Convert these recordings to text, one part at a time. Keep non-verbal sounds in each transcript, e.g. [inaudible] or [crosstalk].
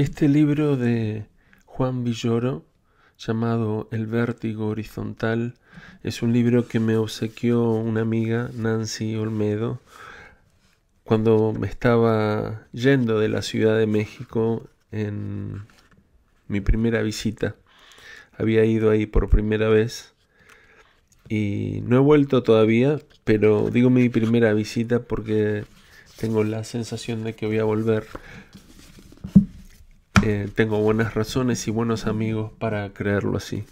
Este libro de Juan Villoro, llamado El vértigo horizontal, es un libro que me obsequió una amiga, Nancy Olmedo, cuando me estaba yendo de la Ciudad de México en mi primera visita. Había ido ahí por primera vez y no he vuelto todavía, pero digo mi primera visita porque tengo la sensación de que voy a volver eh, tengo buenas razones y buenos amigos para creerlo así.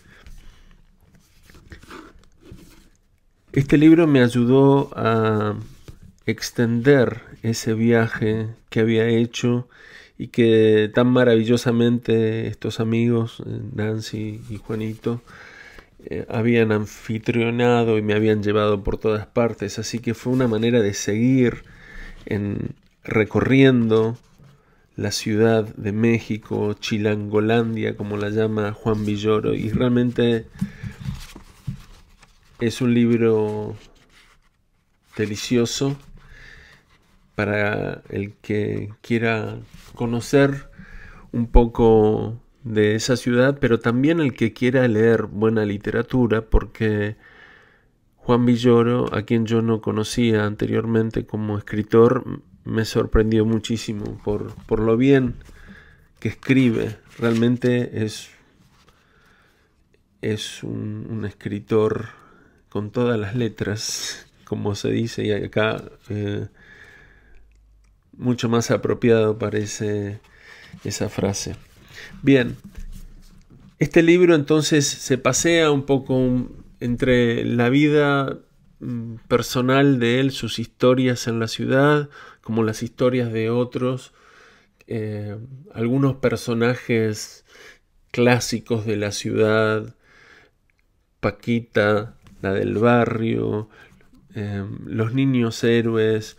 Este libro me ayudó a extender ese viaje que había hecho y que tan maravillosamente estos amigos, eh, Nancy y Juanito, eh, habían anfitrionado y me habían llevado por todas partes. Así que fue una manera de seguir en, recorriendo la Ciudad de México, Chilangolandia, como la llama Juan Villoro, y realmente es un libro delicioso para el que quiera conocer un poco de esa ciudad, pero también el que quiera leer buena literatura, porque Juan Villoro, a quien yo no conocía anteriormente como escritor, me sorprendió muchísimo por, por lo bien que escribe. Realmente es, es un, escritor con todas las letras, [laughs] como se dice, y acá eh, mucho más apropiado parece esa frase. Bien, este libro entonces se pasea un poco entre la vida Mm, personal de él, sus historias en la ciudad, como las historias de otros, eh, algunos personajes clásicos de la ciudad, Paquita, la del barrio, eh, los niños héroes,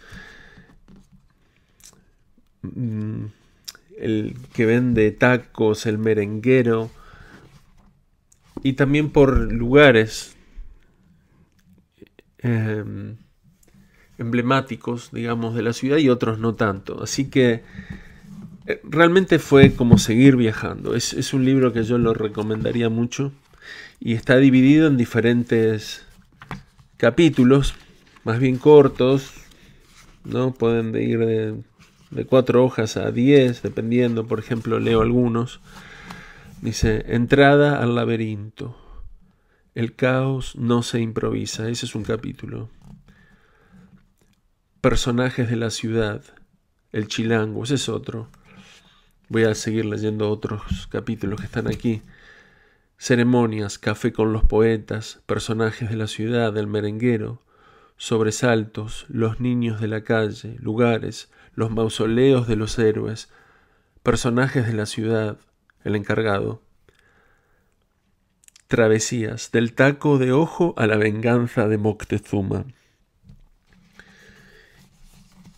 mm, el que vende tacos, el merenguero, y también por lugares Em, emblemáticos, digamos, de la ciudad y otros no tanto. Así que eh, realmente fue como seguir viajando. Es, un libro que yo lo recomendaría mucho y está dividido en diferentes capítulos, más bien cortos, ¿no? Pueden ir de, de cuatro hojas a diez, dependiendo, por ejemplo, leo algunos. Dice, entrada al laberinto. El caos no se improvisa, ese es un capítulo. Personajes de la ciudad, el chilango, ese es otro. Voy a seguir leyendo otros capítulos que están aquí. Ceremonias, café con los poetas, personajes de la ciudad, el merenguero, sobresaltos, los niños de la calle, lugares, los mausoleos de los héroes, personajes de la ciudad, el encargado. Travesías del taco de ojo a la venganza de Moctezuma.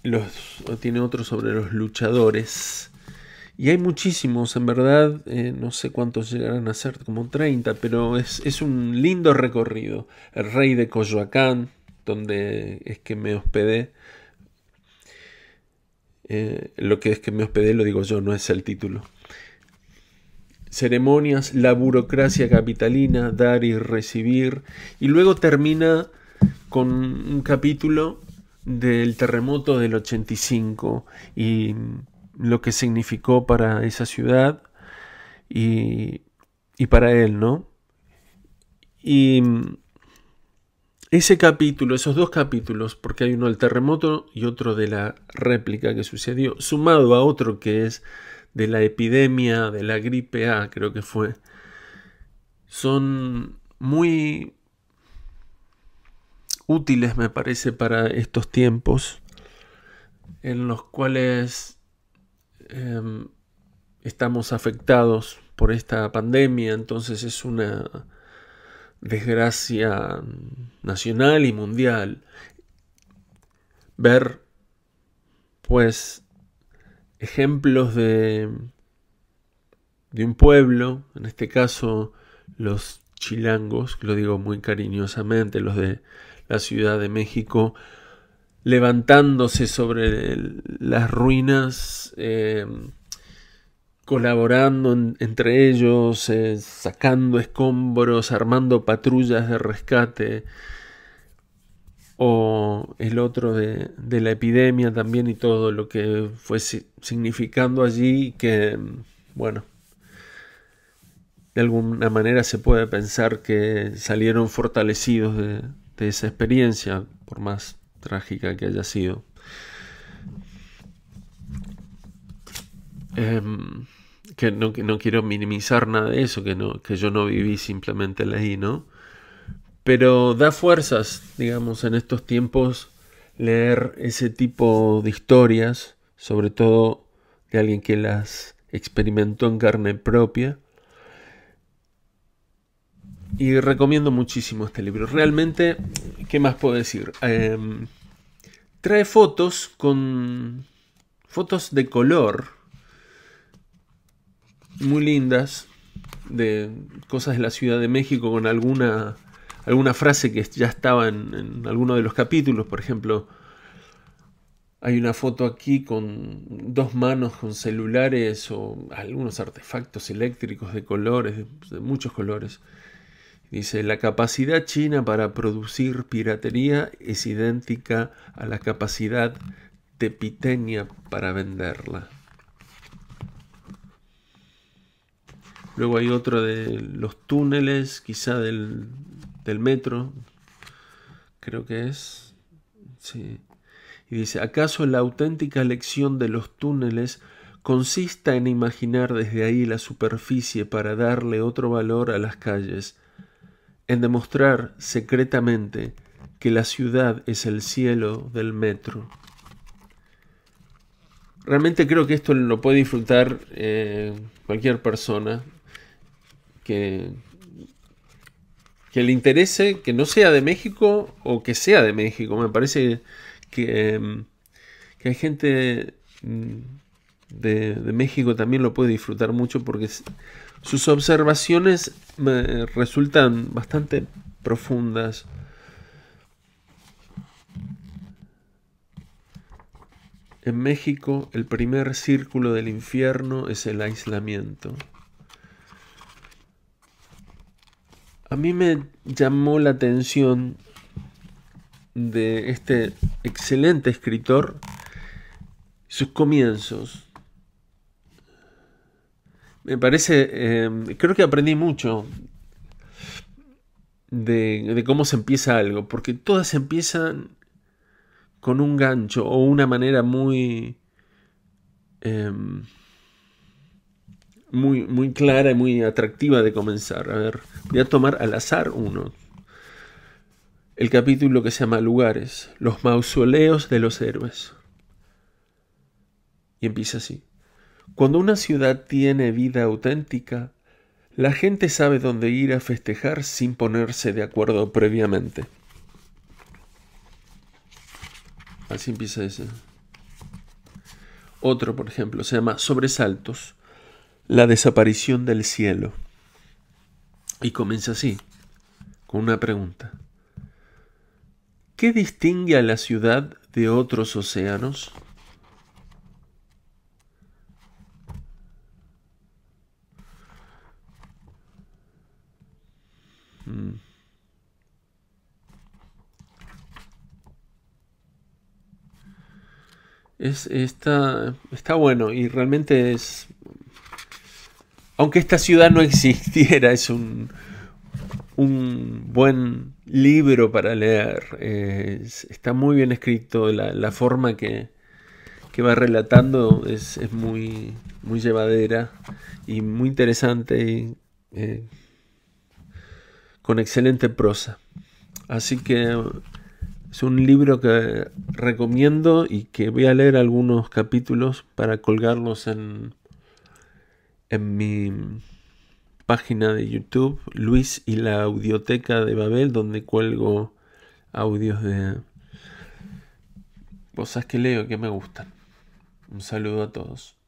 Los, tiene otro sobre los luchadores. Y hay muchísimos, en verdad, eh, no sé cuántos llegarán a ser, como 30, pero es, un lindo recorrido. El rey de Coyoacán, donde es que me hospedé. Eh, lo que es que me hospedé lo digo yo, no es el título ceremonias, la burocracia capitalina, dar y recibir, y luego termina con un capítulo del terremoto del 85 y lo que significó para esa ciudad y, y para él, ¿no? Y ese capítulo, esos dos capítulos, porque hay uno del terremoto y otro de la réplica que sucedió, sumado a otro que es de la epidemia de la gripe A, creo que fue, son muy útiles, me parece, para estos tiempos en los cuales em, estamos afectados por esta pandemia, entonces es una desgracia nacional y mundial ver pues ejemplos de, de un pueblo, en este caso los chilangos, que lo digo muy cariñosamente, los de la Ciudad de México, levantándose sobre las ruinas, eh, colaborando entre ellos, eh, sacando escombros, armando patrullas de rescate, o el otro de, la epidemia también y todo lo que fue significando allí que, bueno, de alguna manera se puede pensar que salieron fortalecidos de, esa experiencia, por más trágica que haya sido. Em, que, no, no quiero minimizar nada de eso, que, no, que yo no viví, simplemente leí, ¿no? pero da fuerzas, digamos, en estos tiempos leer ese tipo de historias, sobre todo de alguien que las experimentó en carne propia. Y recomiendo muchísimo este libro. Realmente, ¿qué más puedo decir? Em, trae fotos con fotos de color muy lindas de cosas de la Ciudad de México con alguna alguna frase que ya estaba en, alguno de los capítulos, por ejemplo, hay una foto aquí con dos manos con celulares o algunos artefactos eléctricos de colores, de, muchos colores. Dice, la capacidad china para producir piratería es idéntica a la capacidad tepiteña para venderla. Luego hay otro de los túneles, quizá del del metro, creo que es. Sí. Y dice, ¿acaso la auténtica lección de los túneles consista en imaginar desde ahí la superficie para darle otro valor a las calles, en demostrar secretamente que la ciudad es el cielo del metro? Realmente creo que esto lo puede disfrutar eh, cualquier persona que, que le interese, que no sea de México o que sea de México. Me parece que, em, hay gente mm, de, de, México también lo puede disfrutar mucho porque sus observaciones resultan bastante profundas. En México el primer círculo del infierno es el aislamiento. A mí me llamó la atención de este excelente escritor sus comienzos. Me parece, eh, creo que aprendí mucho de, cómo se empieza algo, porque todas empiezan con un gancho o una manera muy em, muy, muy clara y muy atractiva de comenzar. A ver, voy a tomar al azar uno. El capítulo que se llama Lugares, los mausoleos de los héroes. Y empieza así. Cuando una ciudad tiene vida auténtica, la gente sabe dónde ir a festejar sin ponerse de acuerdo previamente. Así empieza ese. Otro, por ejemplo, se llama Sobresaltos la desaparición del cielo. Y comienza así, con una pregunta. ¿Qué distingue a la ciudad de otros océanos? Mm. Es, está bueno y realmente es aunque esta ciudad no existiera, es un, un buen libro para leer. está muy bien escrito, la, forma que, va relatando es, muy, muy llevadera y muy interesante y eh, con excelente prosa. Así que es un libro que recomiendo y que voy a leer algunos capítulos para colgarlos en, en mi página de YouTube, Luis y la Audioteca de Babel, donde cuelgo audios de cosas que leo que me gustan. Un saludo a todos.